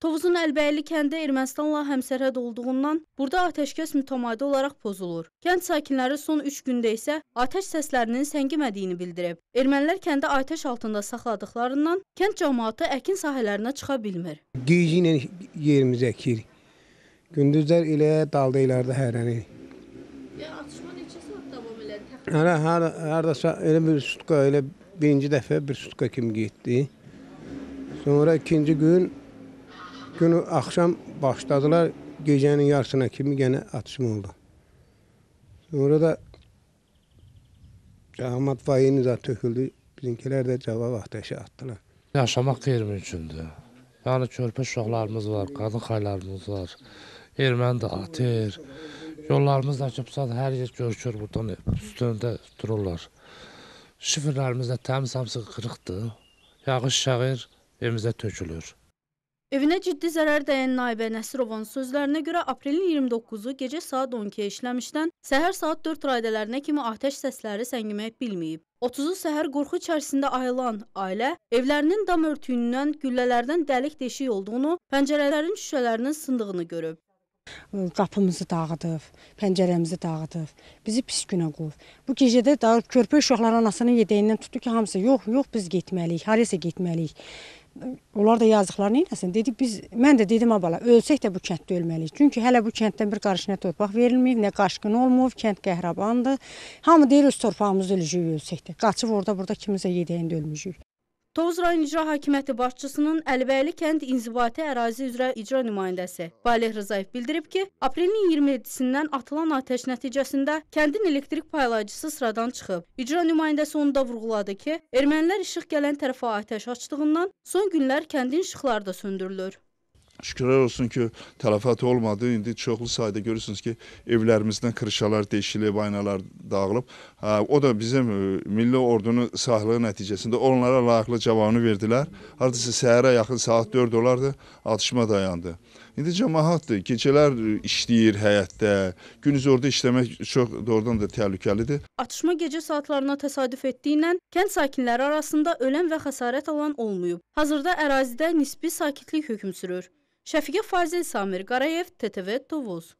Tovuzun Əlbəyli kəndi Ermənistanla həmsərhəd olduğundan burada atəşkəs mütəmadi olaraq pozulur. Kənd sakinləri son 3 gündə isə atəş səslərinin səngimədiyini bildirib. Ermənilər kəndi atəş altında saxladıqlarından kənd cəmaatı əkin sahələrinə çıxa bilmir. Qiyci ilə yerimiz əkir. Gündüzlər elə daldaylarda hərənir. Atışma neçə saat davam elədi? Hələ haradasa elə bir sutka, elə birinci dəfə bir sutka kimi getdi. Sonra ikinci gün günü akşam başladılar. Gecenin yarısına kimi gene atışma oldu. Sonra da Ahmet Vahiy'in zat töküldü. Bizimkiler de cevap ateşe attılar. Yaşamak 23'ündü. Yani körpə uşaqlarımız var, kadın xaylarımız var. Erməni də atır. Yollarımız açıbsan her yer görüşür buradan üstündə dururlar. Şifrlərimiz də təmiz hamısı qırıqdır. Yağış şağır evimizə tökülür. Evinə ciddi zərər dəyən Naibə Nəsirovun sözlərinə görə aprelin 29-u gecə saat 12-yə işləmişdən səhər saat 4 radələrinə kimi atəş səsləri səngimək bilməyib. 30-u səhər qorxu içərisində ayılan ailə evlərinin dam örtüyündən güllələrdən dəlik deşik olduğunu, pəncərələrin şüşələrinin sındığını görüb. Qapımızı dağıdıb, pəncərəmizi dağıdıb, bizi pis günə qoyub. Bu gecədə da körpə uşaqlar anasının yedəyindən tutdu ki, hamısı yox, yox biz getməliyik, hariyəsə getməliyik. Onlar da yazıqlar neyləsin? Dedik biz, mən də dedim abala, ölsək də bu kənddə ölməliyik. Çünki hələ bu kənddən bir qarış nə torpaq verilməyib, nə qaşqın olmub, kənd qəhrəbandır. Hamı deyir öz torpağımızda öləcəyik ölsək də. Qaçıb orada burada kimsə yedəyində ölmüşük. Tovuz rayon İcra Hakimiyyəti başçısının Əlbəyli kənd inzibati ərazi üzrə icra nümayəndəsi Valeh Rızayev bildirib ki, aprelin 27-dən atılan atəş nəticəsində kəndin elektrik paylayıcısı sıradan çıxıb. İcra nümayəndəsi onu da vurğuladı ki, ermənilər işıq gələn tərəfə atəş açdığından son günlər kəndin işıqları da söndürülür. Şükürlər olsun ki, tələfat olmadı. İndi çoxlu sayda görürsünüz ki, evlərimizdən kırışalar deşilib, aynalar dağılıb. Hə, o da bizim e, milli ordunun sahlığı nəticəsində onlara layiqli cavabını verdilər. Hardasa səhərə yaxın saat 4 olardı, atışma dayandı. İndi cəmaatdır, gecələr işləyir həyətdə, gündüz orada işləmək çox doğrudan da təhlükəlidir. Atışma gecə saatlarına təsadüf etdiyindən kənd sakinləri arasında ölən və xəsarət alan olmayıb. Hazırda ərazidə nisbi sakitlik hökm sürür. Şəfiqə Fazil Samir Qarayev, TTV Tovuz.